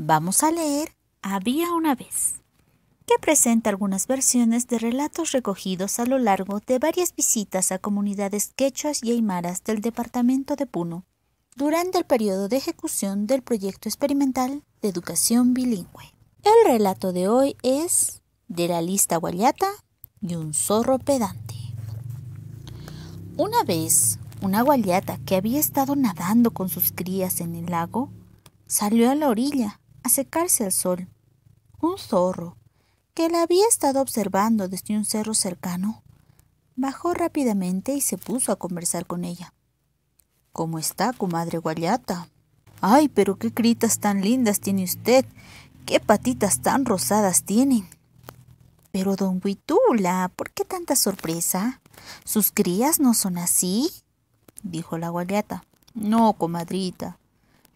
Vamos a leer Había una vez, que presenta algunas versiones de relatos recogidos a lo largo de varias visitas a comunidades quechuas y aymaras del departamento de Puno durante el periodo de ejecución del proyecto experimental de educación bilingüe. El relato de hoy es De la lista guayata y un zorro pedante. Una vez, una guayata que había estado nadando con sus crías en el lago salió a la orilla a secarse al sol. Un zorro, que la había estado observando desde un cerro cercano, bajó rápidamente y se puso a conversar con ella. ¿Cómo está, comadre Guayata? Ay, pero qué critas tan lindas tiene usted. Qué patitas tan rosadas tienen. Pero, don Huitula, ¿por qué tanta sorpresa? ¿Sus crías no son así? dijo la guayata. No, comadrita,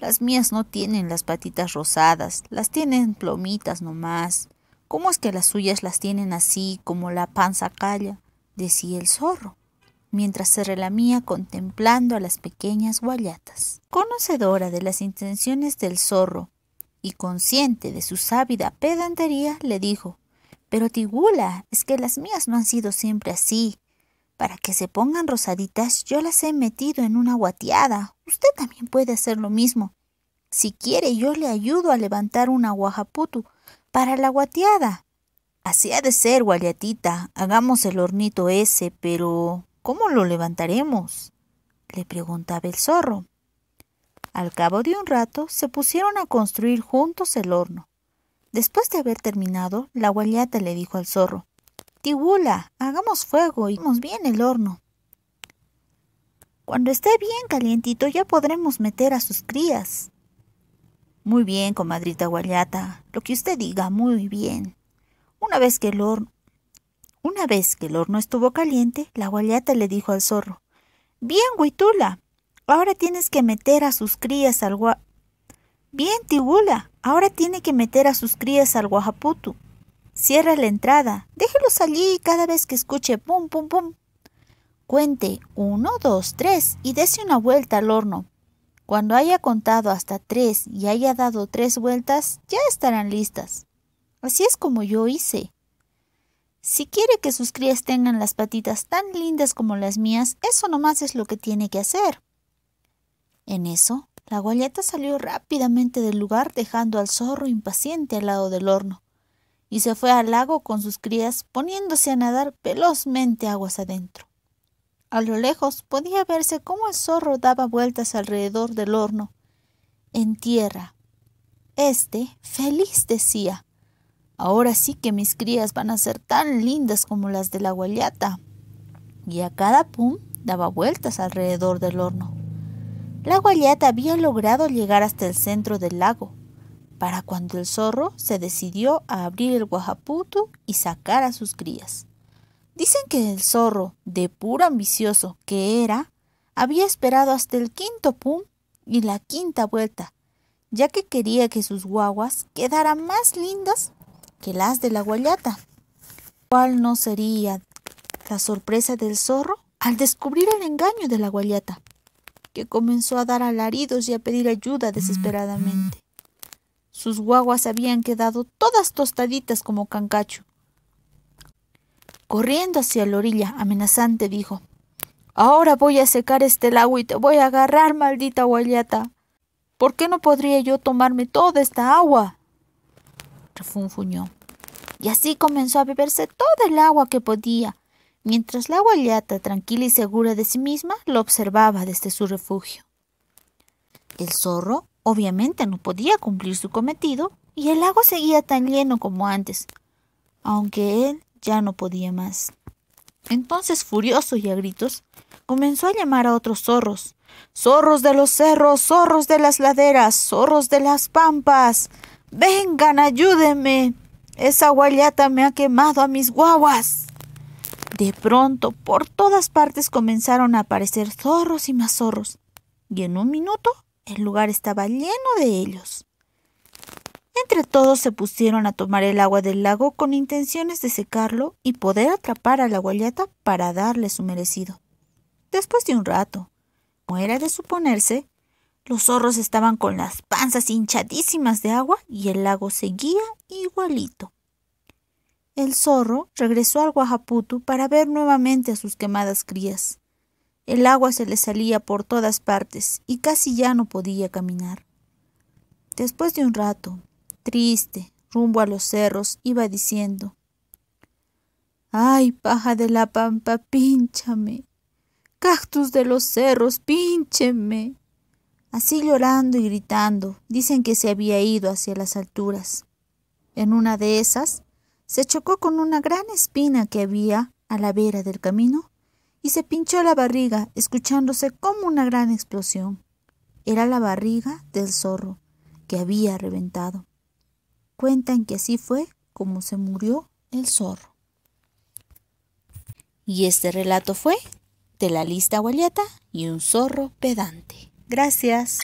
las mías no tienen las patitas rosadas, las tienen plomitas nomás. ¿Cómo es que las suyas las tienen así como la panza calla? decía el zorro, mientras se relamía contemplando a las pequeñas guayatas. Conocedora de las intenciones del zorro y consciente de su sávida pedantería, le dijo Pero Tigula, es que las mías no han sido siempre así. Para que se pongan rosaditas, yo las he metido en una guateada. Usted también puede hacer lo mismo. Si quiere, yo le ayudo a levantar una guajaputu para la guateada. Así ha de ser, guayatita, Hagamos el hornito ese, pero ¿cómo lo levantaremos? le preguntaba el zorro. Al cabo de un rato se pusieron a construir juntos el horno. Después de haber terminado, la guayata le dijo al zorro Tibula, hagamos fuego y hagamos bien el horno. Cuando esté bien calientito ya podremos meter a sus crías. Muy bien, comadrita Guayata, lo que usted diga, muy bien. Una vez que el horno, una vez que el horno estuvo caliente, la Guayata le dijo al zorro, Bien, Huitula, ahora tienes que meter a sus crías al gua... Bien, Tigula, ahora tiene que meter a sus crías al Guajaputu. Cierra la entrada, déjelos allí cada vez que escuche pum, pum, pum. Cuente uno, dos, tres y dese una vuelta al horno. Cuando haya contado hasta tres y haya dado tres vueltas, ya estarán listas. Así es como yo hice. Si quiere que sus crías tengan las patitas tan lindas como las mías, eso nomás es lo que tiene que hacer. En eso, la guayeta salió rápidamente del lugar dejando al zorro impaciente al lado del horno, y se fue al lago con sus crías poniéndose a nadar velozmente aguas adentro. A lo lejos podía verse cómo el zorro daba vueltas alrededor del horno, en tierra. Este, feliz, decía, ahora sí que mis crías van a ser tan lindas como las de la guayata. Y a cada pum daba vueltas alrededor del horno. La guayata había logrado llegar hasta el centro del lago, para cuando el zorro se decidió a abrir el guajaputu y sacar a sus crías. Dicen que el zorro, de puro ambicioso que era, había esperado hasta el quinto pum y la quinta vuelta, ya que quería que sus guaguas quedaran más lindas que las de la guayata. ¿Cuál no sería la sorpresa del zorro al descubrir el engaño de la guayata, que comenzó a dar alaridos y a pedir ayuda desesperadamente? Mm-hmm. Sus guaguas habían quedado todas tostaditas como cancacho, Corriendo hacia la orilla, amenazante, dijo Ahora voy a secar este lago y te voy a agarrar, maldita guayata. ¿Por qué no podría yo tomarme toda esta agua? refunfuñó. Y así comenzó a beberse toda el agua que podía, mientras la guayata, tranquila y segura de sí misma, lo observaba desde su refugio. El zorro, obviamente, no podía cumplir su cometido, y el lago seguía tan lleno como antes, aunque él ya no podía más. Entonces, furioso y a gritos, comenzó a llamar a otros zorros. Zorros de los cerros, zorros de las laderas, zorros de las pampas. Vengan, ayúdenme. Esa guayata me ha quemado a mis guaguas. De pronto, por todas partes comenzaron a aparecer zorros y más zorros, y en un minuto el lugar estaba lleno de ellos. Entre todos se pusieron a tomar el agua del lago con intenciones de secarlo y poder atrapar a la guayata para darle su merecido. Después de un rato, como era de suponerse, los zorros estaban con las panzas hinchadísimas de agua y el lago seguía igualito. El zorro regresó al Guajaputu para ver nuevamente a sus quemadas crías. El agua se le salía por todas partes y casi ya no podía caminar. Después de un rato, triste, rumbo a los cerros, iba diciendo Ay, paja de la pampa, pínchame. Cactus de los cerros, píncheme. Así llorando y gritando, dicen que se había ido hacia las alturas. En una de esas, se chocó con una gran espina que había a la vera del camino y se pinchó la barriga, escuchándose como una gran explosión. Era la barriga del zorro que había reventado cuentan que así fue como se murió el zorro. Y este relato fue de la lista gualiata y un zorro pedante. Gracias.